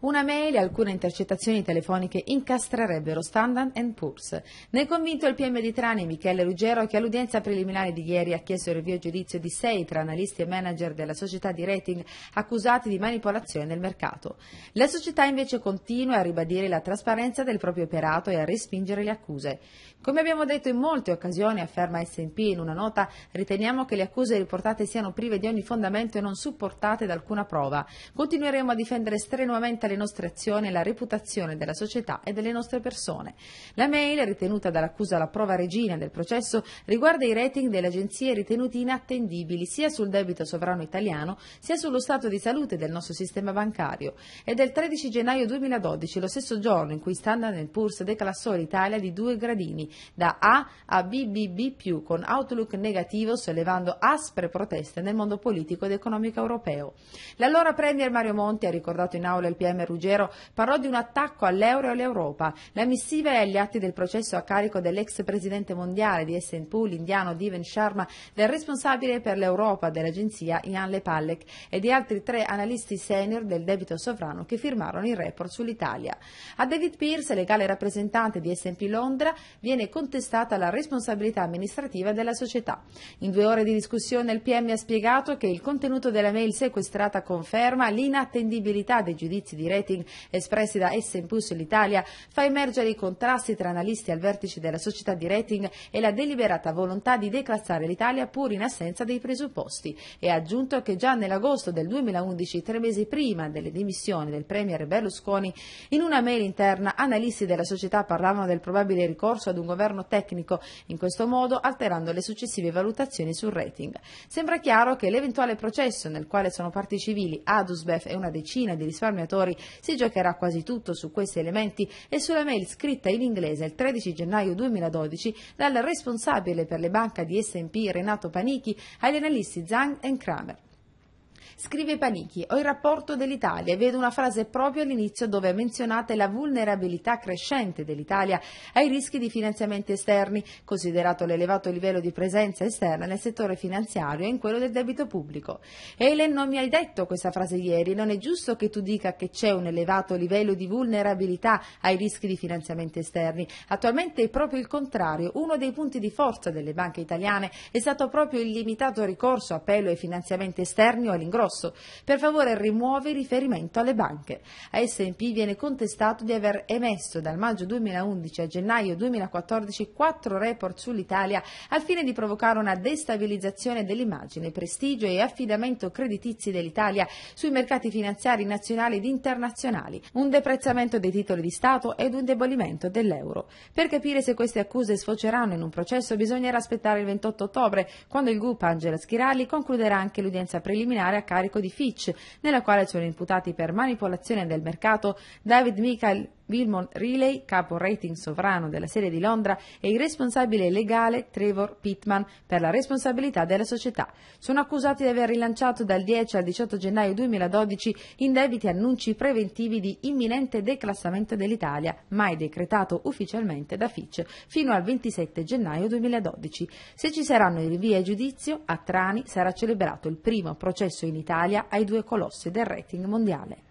Una mail e alcune intercettazioni telefoniche incastrerebbero Standard Poor's. Ne è convinto il PM di Trani, Michele Ruggero, che all'udienza preliminare di ieri ha chiesto il rinvio giudizio di sei tra analisti e manager della società di rating accusati di manipolazione del mercato. La società invece continua a ribadire la trasparenza del proprio operato e a respingere le accuse. Come abbiamo detto in molte occasioni, afferma S&P in una nota, riteniamo che le accuse riportate siano prive di ogni fondamento e non supportate da alcuna prova. Continueremo a difendere strenuamente le nostre azioni e la reputazione della società e delle nostre persone. La mail, ritenuta dall'accusa la prova regina del processo, riguarda i rating delle agenzie ritenuti inattendibili sia sul debito sovrano italiano sia sullo stato di salute del nostro sistema bancario. È del 13 gennaio 2012, lo stesso giorno in cui Standard Poor's declassò l'Italia di due gradini, da A a BBB+, con outlook negativo sollevando aspre proteste nel mondo politico ed economico europeo. L'allora Premier Mario Monti ha ricordato in aula il PM Giacomo Ruggero parlò di un attacco all'euro e all'Europa. La missiva e agli atti del processo a carico dell'ex presidente mondiale di S&P, l'indiano Diven Sharma, del responsabile per l'Europa dell'agenzia Ian Lepallec e di altri tre analisti senior del debito sovrano che firmarono il report sull'Italia. A David Pierce, legale rappresentante di S&P Londra, viene contestata la responsabilità amministrativa della società. In due ore di discussione il PM ha spiegato che il contenuto della mail sequestrata conferma l'inattendibilità dei giudizi di rating espressi da S Impulso l'Italia fa emergere i contrasti tra analisti al vertice della società di rating e la deliberata volontà di declassare l'Italia pur in assenza dei presupposti e ha aggiunto che già nell'agosto del 2011, tre mesi prima delle dimissioni del Premier Berlusconi, in una mail interna analisti della società parlavano del probabile ricorso ad un governo tecnico, in questo modo alterando le successive valutazioni sul rating. Sembra chiaro che l'eventuale processo nel quale sono parti civili Adusbef e una decina di risparmiatori si giocherà quasi tutto su questi elementi e sulla mail scritta in inglese il 13 gennaio 2012 dal responsabile per le banche di S&P Renato Panichi agli analisti Zhang e Kramer. Scrive Panichi, ho il rapporto dell'Italia e vedo una frase proprio all'inizio dove è menzionata la vulnerabilità crescente dell'Italia ai rischi di finanziamenti esterni, considerato l'elevato livello di presenza esterna nel settore finanziario e in quello del debito pubblico. Helen, non mi hai detto questa frase ieri, non è giusto che tu dica che c'è un elevato livello di vulnerabilità ai rischi di finanziamenti esterni. Attualmente è proprio il contrario, uno dei punti di forza delle banche italiane è stato proprio il limitato ricorso a pelo ai finanziamenti esterni o all'interno all'ingrosso. Per favore rimuove il riferimento alle banche. A S&P viene contestato di aver emesso dal maggio 2011 a gennaio 2014 quattro report sull'Italia al fine di provocare una destabilizzazione dell'immagine, prestigio e affidamento creditizi dell'Italia sui mercati finanziari nazionali ed internazionali, un deprezzamento dei titoli di Stato ed un debolimento dell'euro. Per capire se queste accuse sfoceranno in un processo bisognerà aspettare il 28 ottobre, quando il gruppo Angela Schirali concluderà anche l'udienza preliminare a carico di Fitch, nella quale sono imputati per manipolazione del mercato David Michael Wilmot Riley, capo rating sovrano della serie di Londra, e il responsabile legale Trevor Pittman per la responsabilità della società. Sono accusati di aver rilanciato dal 10 al 18 gennaio 2012 indebiti annunci preventivi di imminente declassamento dell'Italia, mai decretato ufficialmente da Fitch, fino al 27 gennaio 2012. Se ci saranno i rinvii a giudizio, a Trani sarà celebrato il primo processo in Italia ai due colossi del rating mondiale.